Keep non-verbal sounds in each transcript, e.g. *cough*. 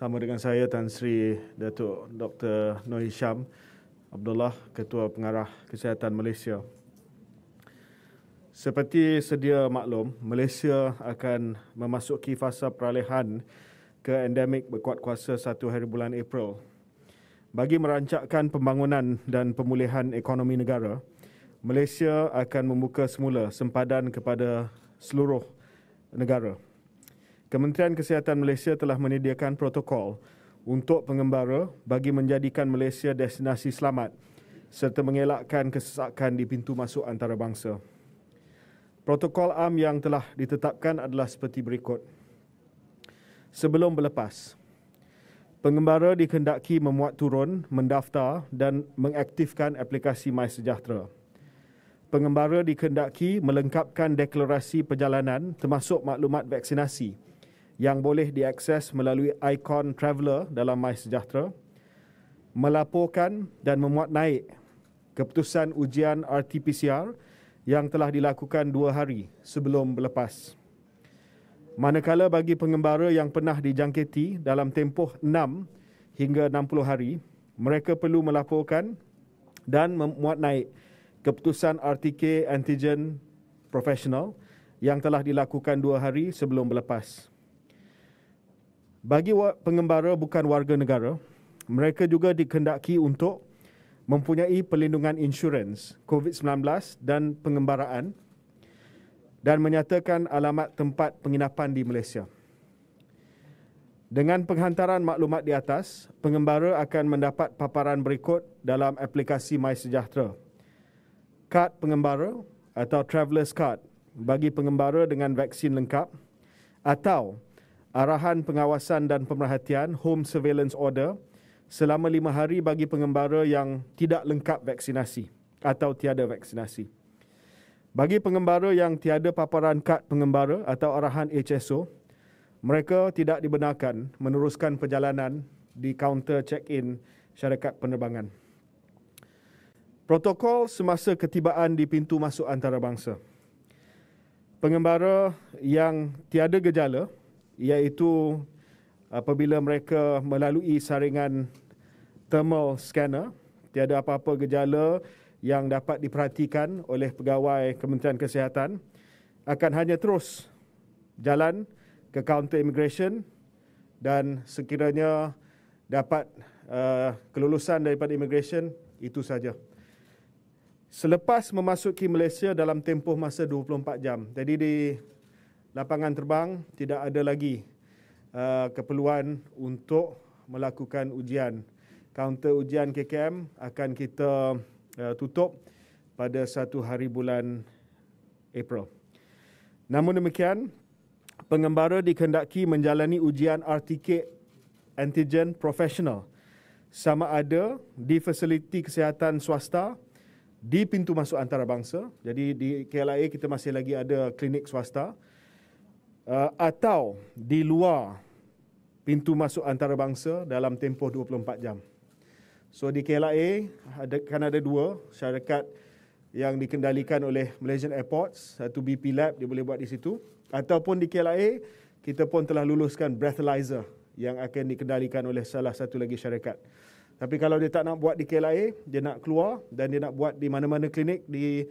sama dengan saya Tan Sri Datuk Dr. Noh Hisham Abdullah, Ketua Pengarah Kesihatan Malaysia. Seperti sedia maklum, Malaysia akan memasuki fasa peralihan ke endemik berkuat kuasa 1 hari bulan April. Bagi merancakkan pembangunan dan pemulihan ekonomi negara, Malaysia akan membuka semula sempadan kepada seluruh negara. Kementerian Kesihatan Malaysia telah menyediakan protokol untuk pengembara bagi menjadikan Malaysia destinasi selamat serta mengelakkan kesesakan di pintu masuk antarabangsa. Protokol am yang telah ditetapkan adalah seperti berikut. Sebelum berlepas, pengembara dikendaki memuat turun, mendaftar dan mengaktifkan aplikasi MySejahtera. Pengembara dikendaki melengkapkan deklarasi perjalanan termasuk maklumat vaksinasi yang boleh diakses melalui ikon Traveler dalam My Sejahtera, melaporkan dan memuat naik keputusan ujian RT-PCR yang telah dilakukan dua hari sebelum berlepas. Manakala bagi pengembara yang pernah dijangkiti dalam tempoh 6 hingga 60 hari, mereka perlu melaporkan dan memuat naik keputusan RTK antigen professional yang telah dilakukan dua hari sebelum berlepas. Bagi pengembara bukan warga negara, mereka juga dikendaki untuk mempunyai perlindungan insurans COVID-19 dan pengembaraan dan menyatakan alamat tempat penginapan di Malaysia. Dengan penghantaran maklumat di atas, pengembara akan mendapat paparan berikut dalam aplikasi MySejahtera. Kad pengembara atau traveller's card bagi pengembara dengan vaksin lengkap atau arahan pengawasan dan pemerhatian home surveillance order selama lima hari bagi pengembara yang tidak lengkap vaksinasi atau tiada vaksinasi. Bagi pengembara yang tiada paparan kad pengembara atau arahan HSO, mereka tidak dibenarkan meneruskan perjalanan di kaunter check-in syarikat penerbangan. Protokol semasa ketibaan di pintu masuk antarabangsa. Pengembara yang tiada gejala iaitu apabila mereka melalui saringan thermal scanner tiada apa-apa gejala yang dapat diperhatikan oleh pegawai Kementerian Kesihatan akan hanya terus jalan ke kaunter immigration dan sekiranya dapat uh, kelulusan daripada immigration itu saja selepas memasuki Malaysia dalam tempoh masa 24 jam jadi di lapangan terbang tidak ada lagi uh, keperluan untuk melakukan ujian. Kaunter ujian KKM akan kita uh, tutup pada satu hari bulan April. Namun demikian, pengembara dikehendaki menjalani ujian RTK antigen profesional sama ada di fasiliti kesihatan swasta di pintu masuk antarabangsa. Jadi di KLIA kita masih lagi ada klinik swasta uh, atau di luar pintu masuk antarabangsa dalam tempoh 24 jam. So di KLIA ada kan ada dua syarikat yang dikendalikan oleh Malaysian Airports, satu BP Lab dia boleh buat di situ ataupun di KLIA kita pun telah luluskan breathalyzer yang akan dikendalikan oleh salah satu lagi syarikat. Tapi kalau dia tak nak buat di KLIA, dia nak keluar dan dia nak buat di mana-mana klinik di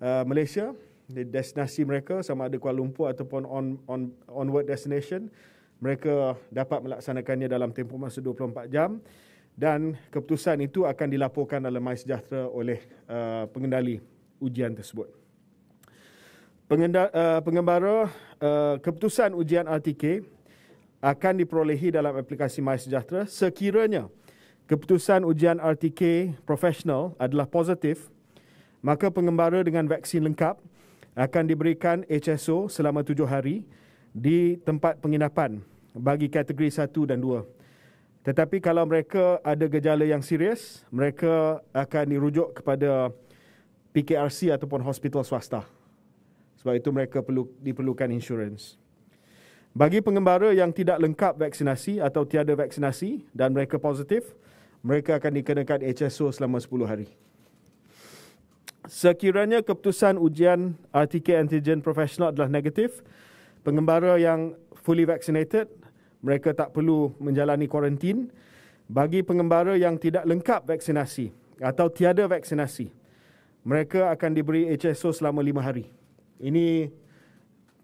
uh, Malaysia, destinasi mereka sama ada Kuala Lumpur ataupun on on onward destination mereka dapat melaksanakannya dalam tempoh masa 24 jam dan keputusan itu akan dilaporkan dalam MySejahtera oleh uh, pengendali ujian tersebut. Pengenda, uh, pengembara uh, keputusan ujian RTK akan diperolehi dalam aplikasi MySejahtera sekiranya keputusan ujian RTK profesional adalah positif maka pengembara dengan vaksin lengkap akan diberikan HSO selama tujuh hari di tempat penginapan bagi kategori satu dan dua. Tetapi kalau mereka ada gejala yang serius, mereka akan dirujuk kepada PKRC ataupun hospital swasta. Sebab itu mereka perlu diperlukan insurans. Bagi pengembara yang tidak lengkap vaksinasi atau tiada vaksinasi dan mereka positif, mereka akan dikenakan HSO selama 10 hari. Sekiranya keputusan ujian RTK antigen profesional adalah negatif, pengembara yang fully vaccinated, mereka tak perlu menjalani kuarantin. Bagi pengembara yang tidak lengkap vaksinasi atau tiada vaksinasi, mereka akan diberi HSO selama lima hari. Ini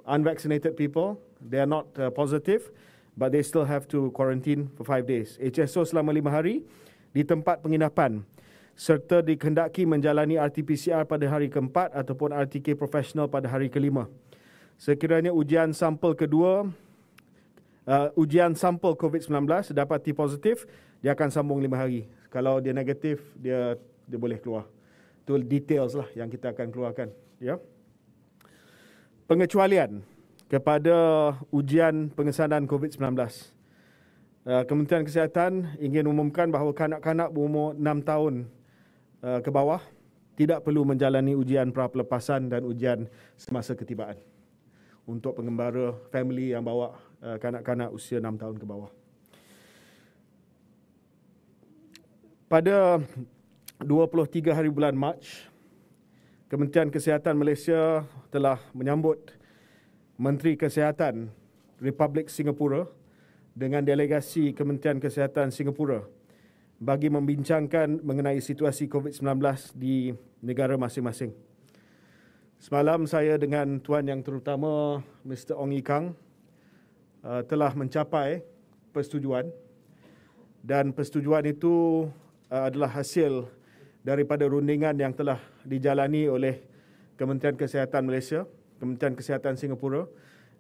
unvaccinated people, they are not uh, positive but they still have to quarantine for five days. HSO selama lima hari di tempat penginapan serta dikehendaki menjalani RT-PCR pada hari keempat ataupun RTK profesional pada hari kelima. Sekiranya ujian sampel kedua, uh, ujian sampel COVID-19 dapati positif, dia akan sambung lima hari. Kalau dia negatif, dia dia boleh keluar. Itu details lah yang kita akan keluarkan. Ya. Pengecualian kepada ujian pengesanan COVID-19. Uh, Kementerian Kesihatan ingin umumkan bahawa kanak-kanak berumur 6 tahun uh, ke bawah tidak perlu menjalani ujian pra pelepasan dan ujian semasa ketibaan untuk pengembara family yang bawa uh, kanak-kanak usia 6 tahun ke bawah. Pada 23 hari bulan Mac, Kementerian Kesihatan Malaysia telah menyambut Menteri Kesihatan Republik Singapura dengan delegasi Kementerian Kesihatan Singapura bagi membincangkan mengenai situasi COVID-19 di negara masing-masing. Semalam saya dengan tuan yang terutama Mr. Ong Ikang, uh, telah mencapai persetujuan dan persetujuan itu uh, adalah hasil daripada rundingan yang telah dijalani oleh Kementerian Kesihatan Malaysia, Kementerian Kesihatan Singapura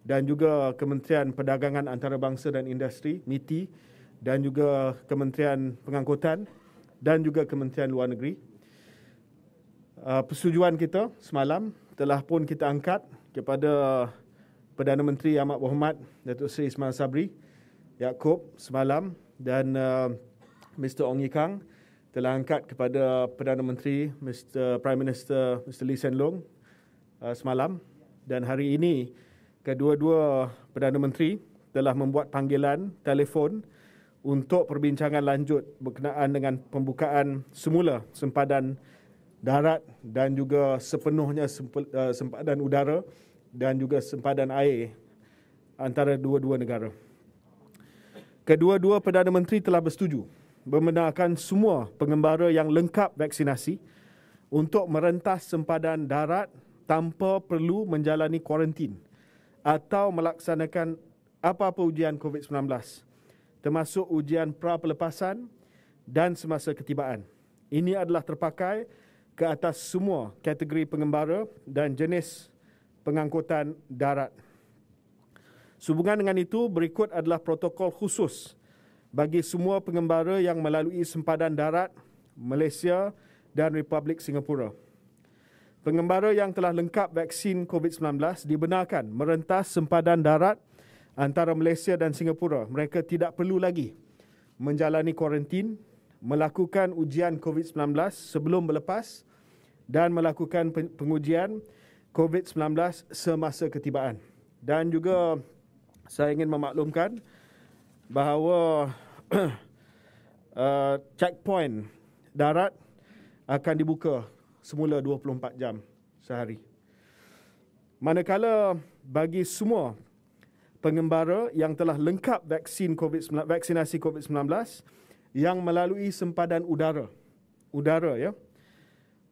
dan juga Kementerian Perdagangan Antarabangsa dan Industri, MITI, dan juga Kementerian Pengangkutan dan juga Kementerian Luar Negeri. Uh, persetujuan kita semalam telah pun kita angkat kepada Perdana Menteri Ahmad Berhormat Datuk Seri Ismail Sabri Yaakob semalam dan uh, Mr. Ong Yikang telah angkat kepada Perdana Menteri Mr. Prime Minister Mr. Lee Hsien Loong uh, semalam dan hari ini kedua-dua Perdana Menteri telah membuat panggilan telefon untuk perbincangan lanjut berkenaan dengan pembukaan semula sempadan darat dan juga sepenuhnya eh, sempadan udara dan juga sempadan air antara dua-dua negara. Kedua-dua Perdana Menteri telah bersetuju membenarkan semua pengembara yang lengkap vaksinasi untuk merentas sempadan darat tanpa perlu menjalani kuarantin atau melaksanakan apa-apa ujian COVID-19 termasuk ujian pra pelepasan dan semasa ketibaan. Ini adalah terpakai ke atas semua kategori pengembara dan jenis pengangkutan darat. Sehubungan dengan itu, berikut adalah protokol khusus bagi semua pengembara yang melalui sempadan darat Malaysia dan Republik Singapura. Pengembara yang telah lengkap vaksin COVID-19 dibenarkan merentas sempadan darat antara Malaysia dan Singapura, mereka tidak perlu lagi menjalani kuarantin, melakukan ujian COVID-19 sebelum berlepas dan melakukan pengujian COVID-19 semasa ketibaan. Dan juga saya ingin memaklumkan bahawa *clears throat* uh, checkpoint darat akan dibuka semula 24 jam sehari. Manakala bagi semua pengembara yang telah lengkap vaksin COVID-19, vaksinasi COVID-19 yang melalui sempadan udara. Udara ya.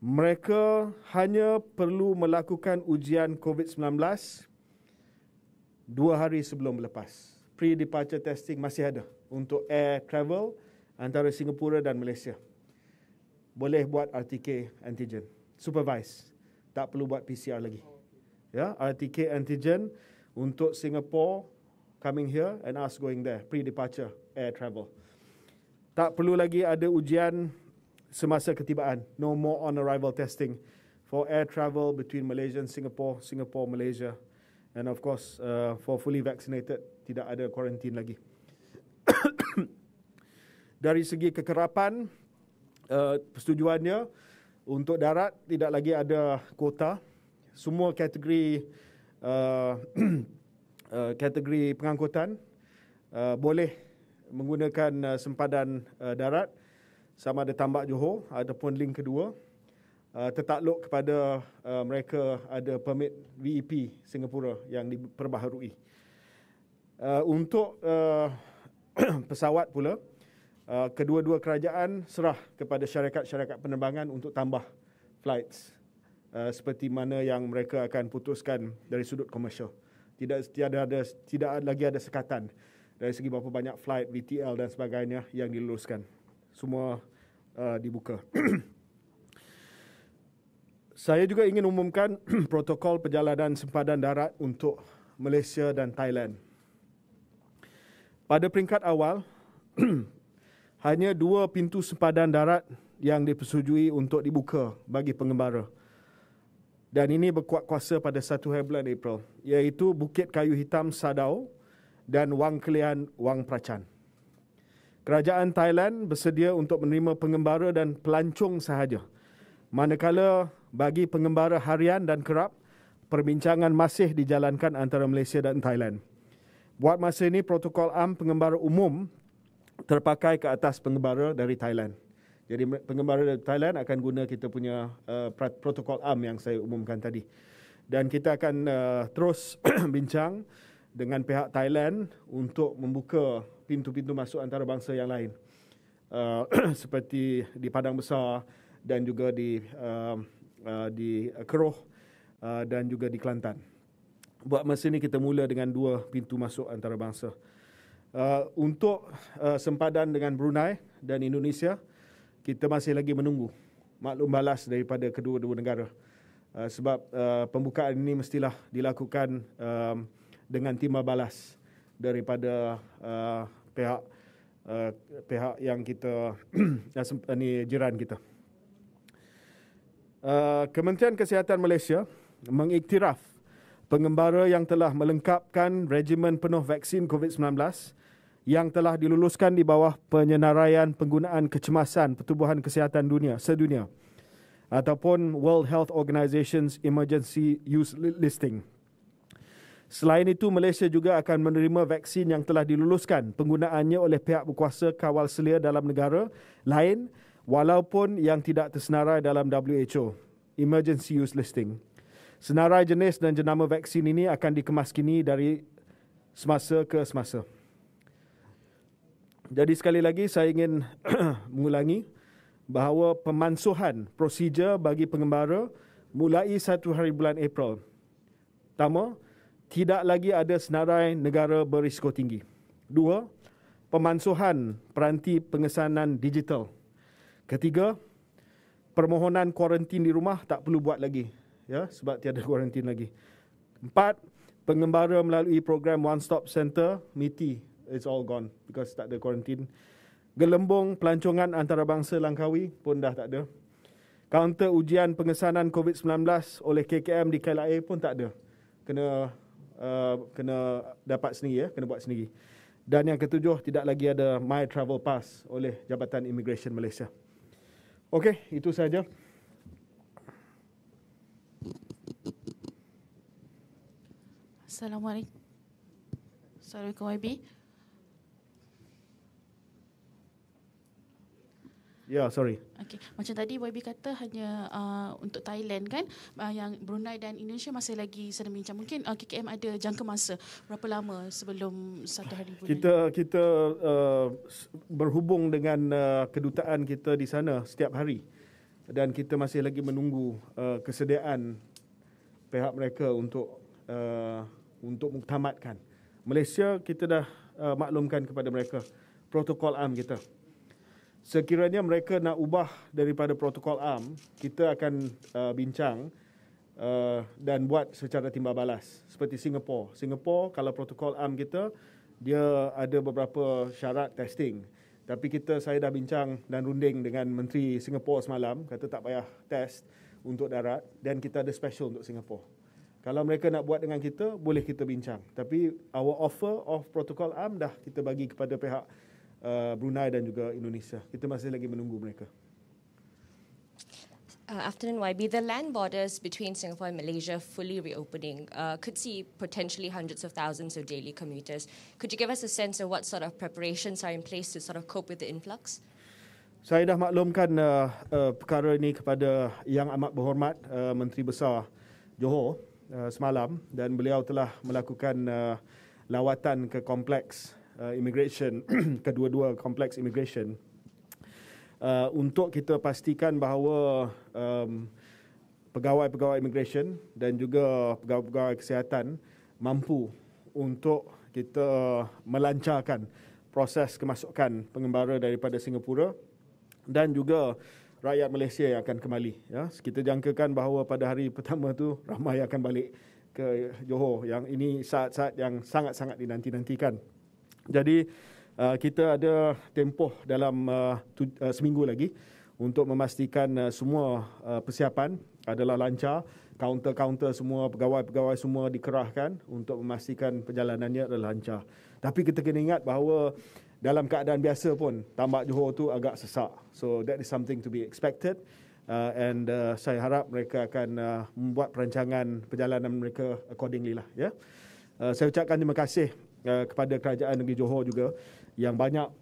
Mereka hanya perlu melakukan ujian COVID-19 dua hari sebelum lepas. Pre-departure testing masih ada untuk air travel antara Singapura dan Malaysia. Boleh buat RTK antigen. Supervise. Tak perlu buat PCR lagi. Ya, RTK antigen untuk Singapore coming here and us going there pre-departure air travel. Tak perlu lagi ada ujian semasa ketibaan. No more on arrival testing for air travel between Malaysia and Singapore, Singapore Malaysia. And of course uh, for fully vaccinated tidak ada quarantine lagi. *coughs* Dari segi kekerapan uh, persetujuannya untuk darat tidak lagi ada kuota. Semua kategori Uh, *clears throat* uh, kategori pengangkutan uh, boleh menggunakan uh, sempadan uh, darat sama ada Tambak Johor ataupun link kedua uh, tertakluk kepada uh, mereka ada permit VEP Singapura yang diperbaharui. Uh, untuk uh, *clears throat* pesawat pula uh, kedua-dua kerajaan serah kepada syarikat-syarikat penerbangan untuk tambah flights. Uh, seperti mana yang mereka akan putuskan dari sudut komersial. Tidak tiada ada tidak lagi ada sekatan dari segi berapa banyak flight BTL dan sebagainya yang diluluskan. Semua uh, dibuka. *clears throat* Saya juga ingin umumkan *clears throat* protokol perjalanan sempadan darat untuk Malaysia dan Thailand. Pada peringkat awal, *clears throat* hanya dua pintu sempadan darat yang dipersetujui untuk dibuka bagi pengembara dan ini berkuat kuasa pada 1 hari bulan April iaitu Bukit Kayu Hitam Sadau dan Wang Kelian Wang Prachan. Kerajaan Thailand bersedia untuk menerima pengembara dan pelancong sahaja. Manakala bagi pengembara harian dan kerap, perbincangan masih dijalankan antara Malaysia dan Thailand. Buat masa ini, protokol am pengembara umum terpakai ke atas pengembara dari Thailand. Jadi pengembara Thailand akan guna kita punya uh, protokol am yang saya umumkan tadi. Dan kita akan uh, terus *clears throat* bincang dengan pihak Thailand untuk membuka pintu-pintu masuk antarabangsa yang lain. Uh, *clears throat* seperti di Padang Besar dan juga di uh, uh, di Keroh uh, dan juga di Kelantan. Buat masa ini kita mula dengan dua pintu masuk antarabangsa. Uh, untuk uh, sempadan dengan Brunei dan Indonesia, uh, kita masih lagi menunggu maklum balas daripada kedua-dua negara uh, sebab uh, pembukaan ini mestilah dilakukan uh, dengan timbal balas daripada uh, pihak uh, pihak yang kita *clears throat* ini jiran kita. Uh, Kementerian Kesihatan Malaysia mengiktiraf pengembara yang telah melengkapkan regimen penuh vaksin COVID-19 yang telah diluluskan di bawah penyenaraian penggunaan kecemasan pertubuhan kesihatan dunia sedunia ataupun World Health Organization's Emergency Use Listing. Selain itu, Malaysia juga akan menerima vaksin yang telah diluluskan penggunaannya oleh pihak berkuasa kawal selia dalam negara lain walaupun yang tidak tersenarai dalam WHO, Emergency Use Listing. Senarai jenis dan jenama vaksin ini akan dikemaskini dari semasa ke semasa. Jadi sekali lagi saya ingin *clears throat* mengulangi bahawa pemansuhan prosedur bagi pengembara mulai satu hari bulan April. Pertama, tidak lagi ada senarai negara berisiko tinggi. Dua, pemansuhan peranti pengesanan digital. Ketiga, permohonan kuarantin di rumah tak perlu buat lagi ya sebab tiada *laughs* kuarantin lagi. Empat, pengembara melalui program One Stop Center MITI it's all gone because tak ada quarantine. Gelembung pelancongan antarabangsa Langkawi pun dah tak ada. Kaunter ujian pengesanan COVID-19 oleh KKM di KLIA pun tak ada. Kena uh, kena dapat sendiri ya, kena buat sendiri. Dan yang ketujuh, tidak lagi ada My Travel Pass oleh Jabatan Immigration Malaysia. Okey, itu saja. Assalamualaikum. Assalamualaikum, YB. Yeah, sorry. Okay, macam tadi YB kata hanya uh, untuk Thailand kan, uh, yang Brunei dan Indonesia masih lagi sedang bincang. Mungkin uh, KKM ada jangka masa berapa lama sebelum satu hari bulan? Kita kita uh, berhubung dengan uh, kedutaan kita di sana setiap hari dan kita masih lagi menunggu uh, kesediaan pihak mereka untuk uh, untuk muktamadkan. Malaysia kita dah uh, maklumkan kepada mereka protokol am kita sekiranya mereka nak ubah daripada protokol am kita akan uh, bincang uh, dan buat secara timbal balas seperti Singapore Singapore kalau protokol am kita dia ada beberapa syarat testing tapi kita saya dah bincang dan runding dengan menteri Singapura semalam kata tak payah test untuk darat dan kita ada special untuk Singapura. kalau mereka nak buat dengan kita boleh kita bincang tapi our offer of protokol am dah kita bagi kepada pihak uh, Brunei dan juga Indonesia. Kita masih lagi menunggu mereka. Uh, afternoon, YB. The land borders between Singapore and Malaysia fully reopening uh, could see potentially hundreds of thousands of daily commuters. Could you give us a sense of what sort of preparations are in place to sort of cope with the influx? Saya dah maklumkan uh, uh, perkara ini kepada Yang Amat Berhormat uh, Menteri Besar Johor uh, semalam dan beliau telah melakukan uh, lawatan ke kompleks uh, immigration *clears throat* kedua-dua kompleks immigration uh, untuk kita pastikan bahawa um, pegawai-pegawai immigration dan juga pegawai-pegawai kesihatan mampu untuk kita melancarkan proses kemasukan pengembara daripada Singapura dan juga rakyat Malaysia yang akan kembali ya kita jangkakan bahawa pada hari pertama tu ramai akan balik ke Johor yang ini saat-saat yang sangat-sangat dinanti-nantikan. Jadi uh, kita ada tempoh dalam uh, tu, uh, seminggu lagi untuk memastikan uh, semua uh, persiapan adalah lancar, kaunter-kaunter semua pegawai-pegawai semua dikerahkan untuk memastikan perjalanannya adalah lancar. Tapi kita kena ingat bahawa dalam keadaan biasa pun tambak Johor itu agak sesak. So that is something to be expected. Uh, and uh, saya harap mereka akan uh, membuat perancangan perjalanan mereka accordingly lah ya. Yeah? Uh, saya ucapkan terima kasih Eh, kepada kerajaan negeri Johor juga yang banyak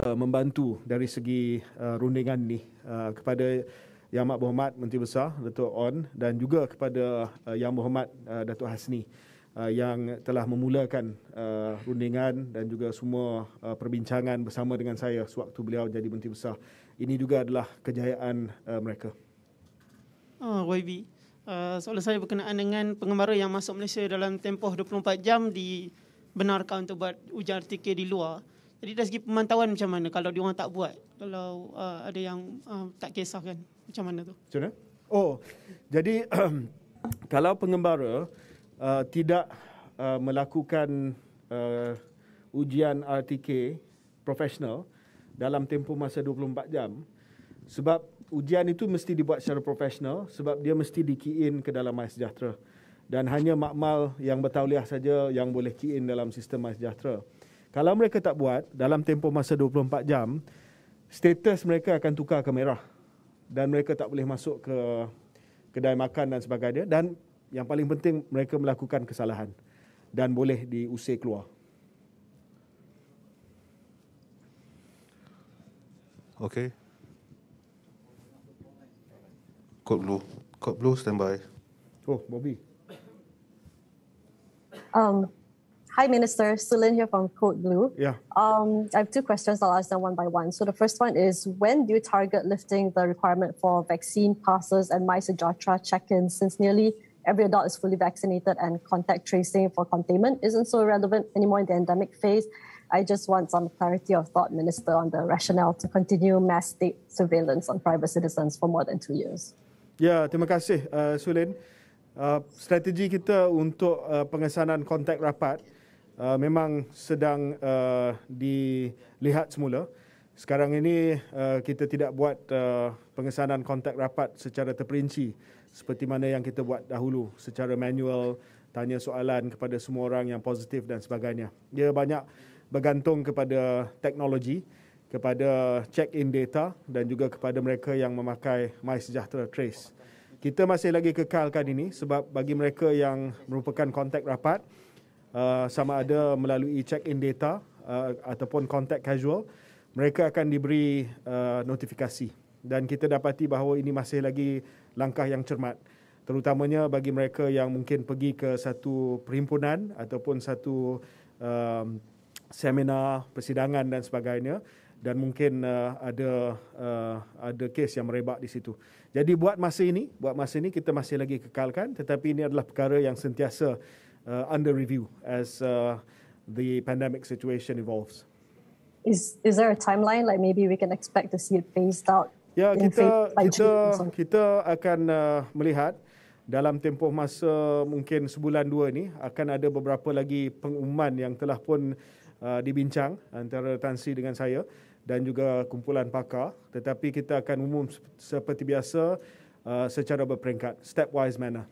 eh, membantu dari segi eh, rundingan ini kepada Yang Amat Berhormat Menteri Besar Datuk On dan juga kepada Yang Berhormat Datuk Hasni yang telah memulakan rundingan dan juga semua perbincangan bersama dengan saya sewaktu beliau jadi Menteri Besar. Ini juga adalah kejayaan mereka. Ah, YB. Ah, soalan saya berkenaan dengan pengembara yang masuk Malaysia dalam tempoh 24 jam di benarkah untuk buat ujian RTK di luar. Jadi dari segi pemantauan macam mana kalau diorang tak buat? Kalau uh, ada yang uh, tak kisah kan? Macam mana tu? Macam mana? Oh, jadi *clears throat* kalau pengembara uh, tidak uh, melakukan uh, ujian RTK profesional dalam tempoh masa 24 jam sebab ujian itu mesti dibuat secara profesional sebab dia mesti di ke dalam MySejahtera. sejahtera dan hanya makmal yang bertauliah saja yang boleh key in dalam sistem MySejahtera. Kalau mereka tak buat, dalam tempoh masa 24 jam, status mereka akan tukar ke merah dan mereka tak boleh masuk ke kedai makan dan sebagainya dan yang paling penting mereka melakukan kesalahan dan boleh diusir keluar. Okey. Code blue. Code blue standby. Oh, Bobby. Um, hi, Minister. Celine here from Code Blue. Yeah. Um, I have two questions. I'll ask them one by one. So the first one is, when do you target lifting the requirement for vaccine passes and MySejahtera check-ins since nearly every adult is fully vaccinated and contact tracing for containment isn't so relevant anymore in the endemic phase? I just want some clarity of thought, Minister, on the rationale to continue mass state surveillance on private citizens for more than two years. Yeah. terima kasih uh, Sulin. Uh, strategi kita untuk uh, pengesanan kontak rapat uh, memang sedang uh, dilihat semula. Sekarang ini uh, kita tidak buat uh, pengesanan kontak rapat secara terperinci seperti mana yang kita buat dahulu secara manual tanya soalan kepada semua orang yang positif dan sebagainya. Ia banyak bergantung kepada teknologi, kepada check-in data dan juga kepada mereka yang memakai MySejahtera Trace kita masih lagi kekalkan ini sebab bagi mereka yang merupakan kontak rapat uh, sama ada melalui check-in data uh, ataupun kontak casual mereka akan diberi uh, notifikasi dan kita dapati bahawa ini masih lagi langkah yang cermat terutamanya bagi mereka yang mungkin pergi ke satu perhimpunan ataupun satu uh, seminar persidangan dan sebagainya dan mungkin uh, ada uh, ada kes yang merebak di situ. Jadi buat masa ini, buat masa ini kita masih lagi kekalkan tetapi ini adalah perkara yang sentiasa uh, under review as uh, the pandemic situation evolves. Is is there a timeline like maybe we can expect to see it phased out? Ya, kita kita kita akan uh, melihat dalam tempoh masa mungkin sebulan dua ini akan ada beberapa lagi pengumuman yang telah pun uh, dibincang antara Tansi dengan saya dan juga kumpulan pakar tetapi kita akan umum seperti biasa uh, secara berperingkat stepwise manner.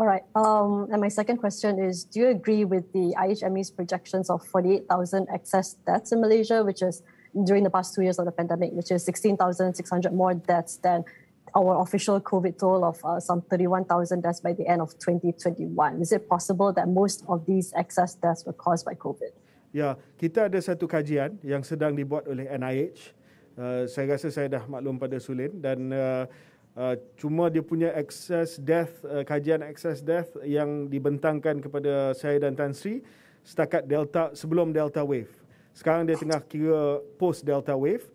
All right. Um, and my second question is Do you agree with the IHME's projections of 48,000 excess deaths in Malaysia, which is during the past two years of the pandemic, which is 16,600 more deaths than our official COVID toll of uh, some 31,000 deaths by the end of 2021? Is it possible that most of these excess deaths were caused by COVID? Ya, kita ada satu kajian yang sedang dibuat oleh NIH. Uh, saya rasa saya dah maklum pada Sulin dan uh, uh, cuma dia punya excess death uh, kajian excess death yang dibentangkan kepada saya dan Tan Sri setakat delta sebelum delta wave. Sekarang dia tengah kira post delta wave.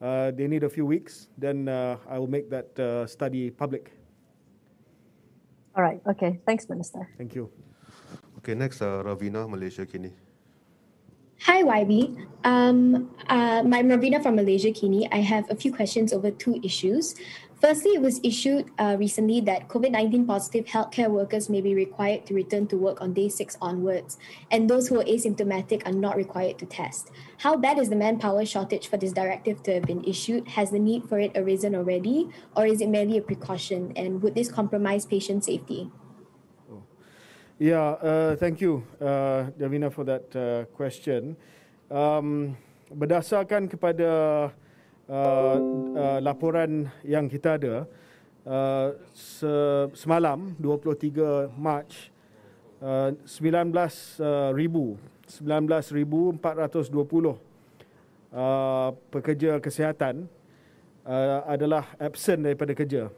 Uh, they need a few weeks then uh, I will make that uh, study public. Alright, okay. Thanks minister. Thank you. Okay, next uh, Ravina Malaysia kini. Hi, YB. Um, uh, I'm Ravina from Malaysia Kini. I have a few questions over two issues. Firstly, it was issued uh, recently that COVID 19 positive healthcare workers may be required to return to work on day six onwards, and those who are asymptomatic are not required to test. How bad is the manpower shortage for this directive to have been issued? Has the need for it arisen already, or is it merely a precaution? And would this compromise patient safety? Yeah, uh, thank you, uh, Davina, for that uh, question. Um, berdasarkan kepada uh, uh, laporan yang kita ada, uh, se- semalam, 23 Mac, uh, 19,000, uh, 19,420 Uh, pekerja kesihatan uh, adalah absen daripada kerja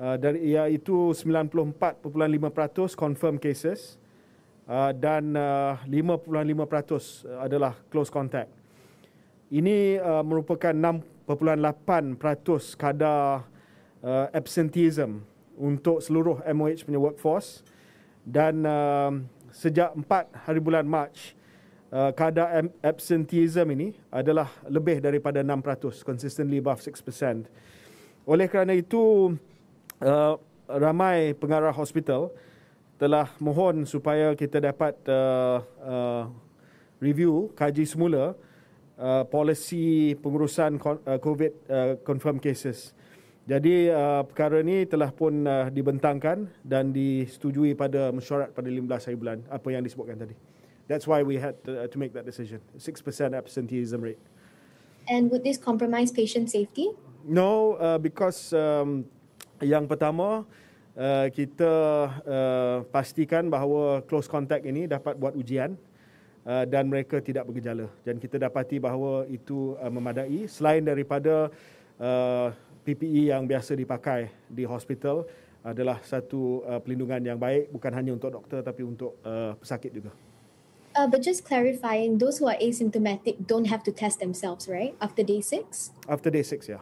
dari iaitu 94.5% confirm cases uh, dan uh, 5.5% uh, adalah close contact. Ini uh, merupakan 6.8% kadar uh, absenteeism untuk seluruh MOH punya workforce dan um, sejak 4 hari bulan Mac uh, kadar absenteeism ini adalah lebih daripada 6% consistently above 6%. Oleh kerana itu Eh, ramai pengarah hospital telah mohon supaya kita dapat uh, uh, review kaji semula uh, polisi pengurusan COVID uh, confirm cases. Jadi uh, perkara ini telah pun uh, dibentangkan dan disetujui pada mesyuarat pada 15 hari bulan apa yang disebutkan tadi. That's why we had to, uh, to make that decision. 6% absenteeism rate. And would this compromise patient safety? No, uh, because um, yang pertama, uh, kita uh, pastikan bahawa close contact ini dapat buat ujian uh, dan mereka tidak bergejala. Dan kita dapati bahawa itu uh, memadai selain daripada uh, PPE yang biasa dipakai di hospital adalah satu uh, pelindungan yang baik bukan hanya untuk doktor tapi untuk uh, pesakit juga. Uh, but just clarifying, those who are asymptomatic don't have to test themselves, right? After day six? After day six, yeah.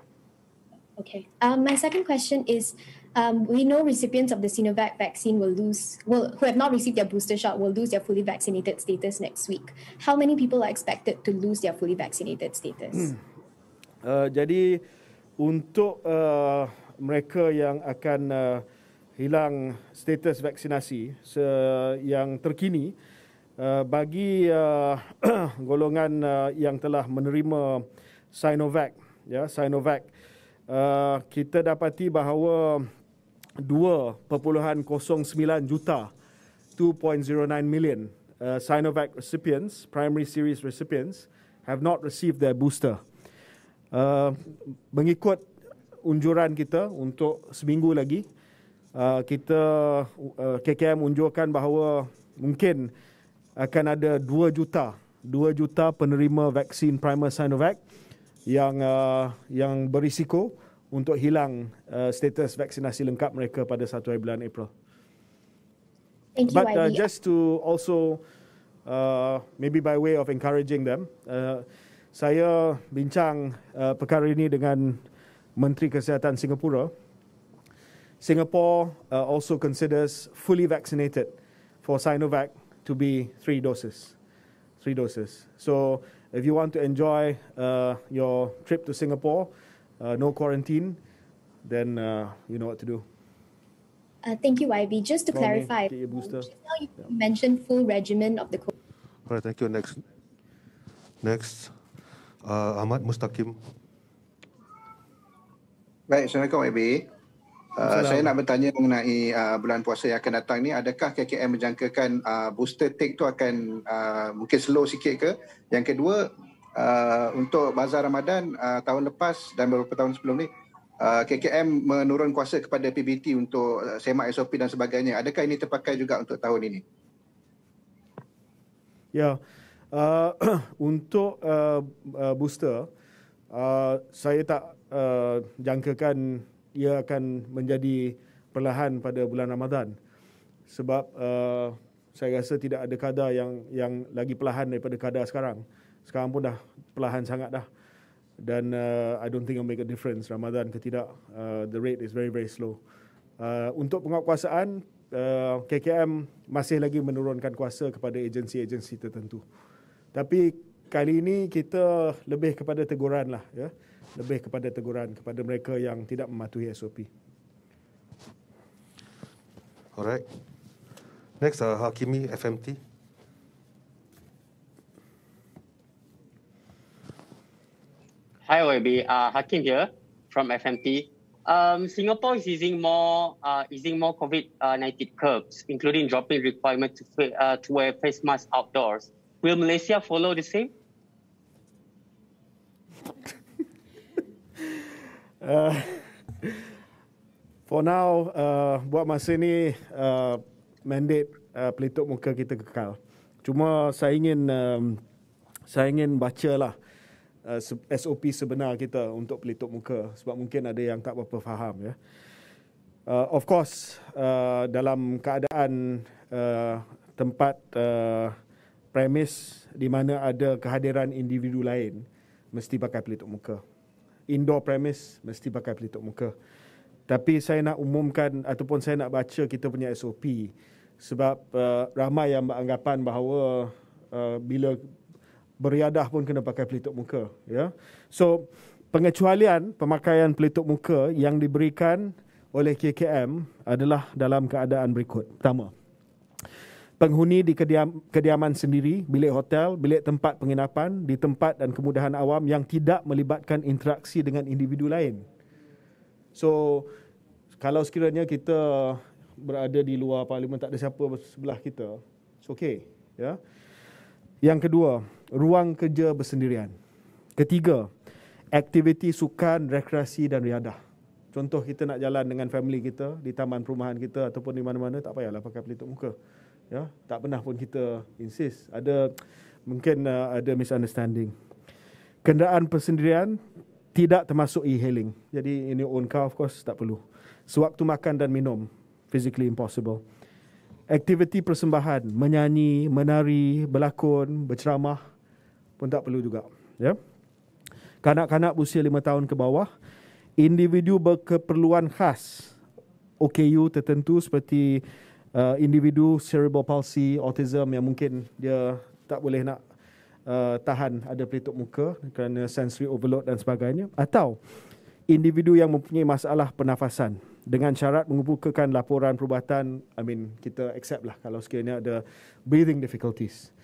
Okay. Um, my second question is, um, we know recipients of the Sinovac vaccine will lose, well, who have not received their booster shot will lose their fully vaccinated status next week. How many people are expected to lose their fully vaccinated status? Hmm. Uh, jadi untuk uh, mereka yang akan uh, hilang status vaksinasi se- yang terkini uh, bagi uh, *clears throat* golongan uh, yang telah menerima Sinovac, ya Sinovac. Eh, kita dapati bahawa 2.09 juta 2.09 million uh, Sinovac recipients primary series recipients have not received their booster. Uh, mengikut unjuran kita untuk seminggu lagi uh, kita uh, KKM unjurkan bahawa mungkin akan ada 2 juta 2 juta penerima vaksin primer Sinovac yang uh, yang berisiko untuk hilang uh, status vaksinasi lengkap mereka pada 1 hari bulan April. But, you. But uh, just to also uh, maybe by way of encouraging them, uh, saya bincang uh, perkara ini dengan Menteri Kesihatan Singapura. Singapore uh, also considers fully vaccinated for Sinovac to be three doses. Three doses. So If you want to enjoy uh, your trip to Singapore, uh, no quarantine, then uh, you know what to do. Uh, thank you, YB. Just to Call clarify, me, um, you yeah. mentioned full regimen of the COVID. All right, thank you. Next. Next, uh, Ahmad Mustaqim. Baik, Assalamualaikum, YB. Ah, saya nak bertanya mengenai uh, bulan puasa yang akan datang ni adakah KKM menjangkakan uh, booster take tu akan uh, mungkin slow sikit ke yang kedua uh, untuk bazar Ramadan uh, tahun lepas dan beberapa tahun sebelum ni uh, KKM menurun kuasa kepada PBT untuk uh, semak SOP dan sebagainya adakah ini terpakai juga untuk tahun ini ya uh, *clears throat* untuk uh, booster uh, saya tak uh, jangkakan ia akan menjadi perlahan pada bulan Ramadan sebab uh, saya rasa tidak ada kadar yang yang lagi perlahan daripada kadar sekarang sekarang pun dah perlahan sangat dah dan uh, I don't think it make a difference Ramadan ke tidak uh, the rate is very very slow uh, untuk penguatkuasaan uh, KKM masih lagi menurunkan kuasa kepada agensi-agensi tertentu tapi kali ini kita lebih kepada teguran lah ya yeah? lebih kepada teguran kepada mereka yang tidak mematuhi SOP. Alright. Next, uh, Hakimi FMT. Hi, YB. Uh, Hakim here from FMT. Um, Singapore is using more, uh, easing more COVID-19 curbs, including dropping requirement to, uh, to wear face masks outdoors. Will Malaysia follow the same? Eh, for now, uh, buat masa ni, uh, mandate uh, pelitup muka kita kekal. Cuma saya ingin um, saya ingin baca lah uh, SOP sebenar kita untuk pelitup muka sebab mungkin ada yang tak berapa faham. Ya. Uh, of course, uh, dalam keadaan uh, tempat uh, premis di mana ada kehadiran individu lain, mesti pakai pelitup muka indoor premise mesti pakai pelitup muka. Tapi saya nak umumkan ataupun saya nak baca kita punya SOP sebab uh, ramai yang beranggapan bahawa uh, bila beriadah pun kena pakai pelitup muka, ya. Yeah? So pengecualian pemakaian pelitup muka yang diberikan oleh KKM adalah dalam keadaan berikut. Pertama, penghuni di kediam, kediaman sendiri, bilik hotel, bilik tempat penginapan, di tempat dan kemudahan awam yang tidak melibatkan interaksi dengan individu lain. So, kalau sekiranya kita berada di luar parlimen, tak ada siapa sebelah kita, it's okay. Yeah. Yang kedua, ruang kerja bersendirian. Ketiga, aktiviti sukan, rekreasi dan riadah. Contoh kita nak jalan dengan family kita di taman perumahan kita ataupun di mana-mana tak payahlah pakai pelitup muka ya tak pernah pun kita insist ada mungkin uh, ada misunderstanding Kendaraan persendirian tidak termasuk e-hailing jadi ini own car of course tak perlu sewaktu makan dan minum physically impossible aktiviti persembahan menyanyi menari berlakon berceramah pun tak perlu juga ya kanak-kanak usia lima tahun ke bawah individu berkeperluan khas OKU tertentu seperti uh, individu cerebral palsy, autism yang mungkin dia tak boleh nak uh, tahan ada pelitup muka kerana sensory overload dan sebagainya atau individu yang mempunyai masalah pernafasan dengan syarat mengumpulkan laporan perubatan, I mean kita accept lah kalau sekiranya ada breathing difficulties.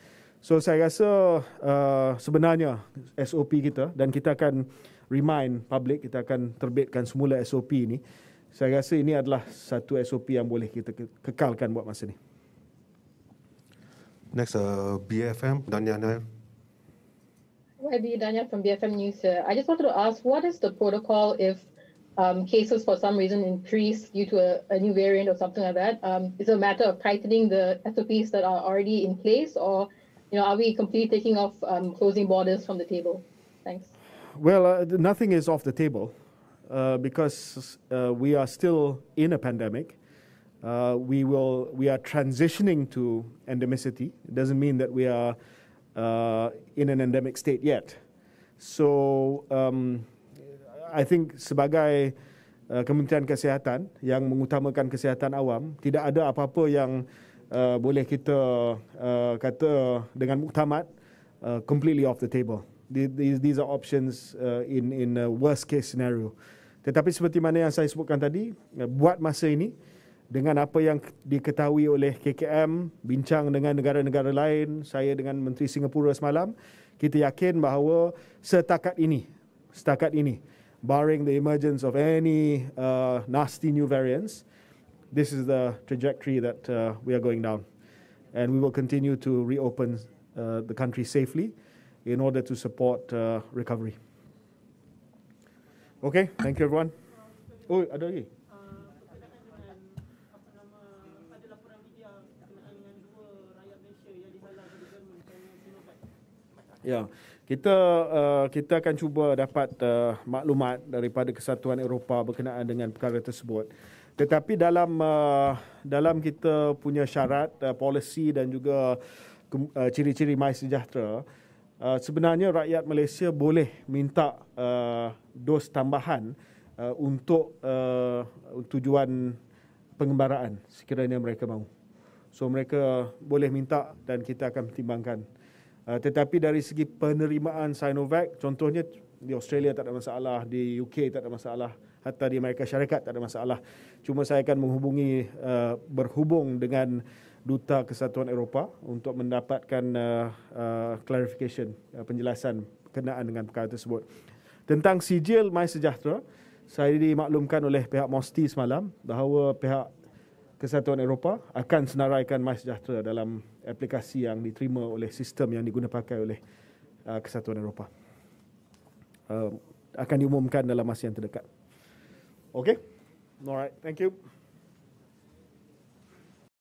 So saya rasa uh, sebenarnya SOP kita dan kita akan remind public, kita akan terbitkan semula SOP ini Saya rasa ini adalah satu SOP yang boleh kita kekalkan buat masa ni. Next, uh, BFM, Danya Nair. Wadi Danya from BFM News here. I just wanted to ask, what is the protocol if um, cases for some reason increase due to a, a new variant or something like that? Um, is it a matter of tightening the SOPs that are already in place or you know, are we completely taking off um, closing borders from the table? Thanks. Well, uh, nothing is off the table uh, because uh, we are still in a pandemic. Uh, we will we are transitioning to endemicity. It doesn't mean that we are uh, in an endemic state yet. So um, I think sebagai uh, Kementerian Kesihatan yang mengutamakan kesihatan awam, tidak ada apa-apa yang uh, boleh kita uh, kata dengan muktamad uh, completely off the table. These, these are options uh, in in a worst case scenario. Tetapi seperti mana yang saya sebutkan tadi, eh, buat masa ini dengan apa yang diketahui oleh KKM, bincang dengan negara-negara lain, saya dengan Menteri Singapura semalam, kita yakin bahawa setakat ini, setakat ini, barring the emergence of any uh, nasty new variants, this is the trajectory that uh, we are going down. And we will continue to reopen uh, the country safely in order to support uh, recovery. Okay, thank you everyone. Oh, ada lagi? Ya, kita uh, kita akan cuba dapat uh, maklumat daripada Kesatuan Eropah berkenaan dengan perkara tersebut. Tetapi dalam uh, dalam kita punya syarat uh, polisi dan juga uh, ciri-ciri MySejahtera, sejahtera uh, sebenarnya rakyat Malaysia boleh minta uh, dos tambahan uh, untuk uh, tujuan pengembaraan sekiranya mereka mahu. So mereka boleh minta dan kita akan pertimbangkan. Uh, tetapi dari segi penerimaan Sinovac, contohnya di Australia tak ada masalah, di UK tak ada masalah, hatta di Amerika Syarikat tak ada masalah. Cuma saya akan menghubungi uh, berhubung dengan Duta Kesatuan Eropah untuk mendapatkan uh, uh, clarification uh, penjelasan kenaan dengan perkara tersebut. Tentang sijil My Sejahtera, saya dimaklumkan oleh pihak MOSTI semalam bahawa pihak Kesatuan Eropah akan senaraikan My Sejahtera dalam aplikasi yang diterima oleh sistem yang digunapakai oleh uh, Kesatuan Eropah. Uh, akan diumumkan dalam masa yang terdekat. Okay? Alright, thank you.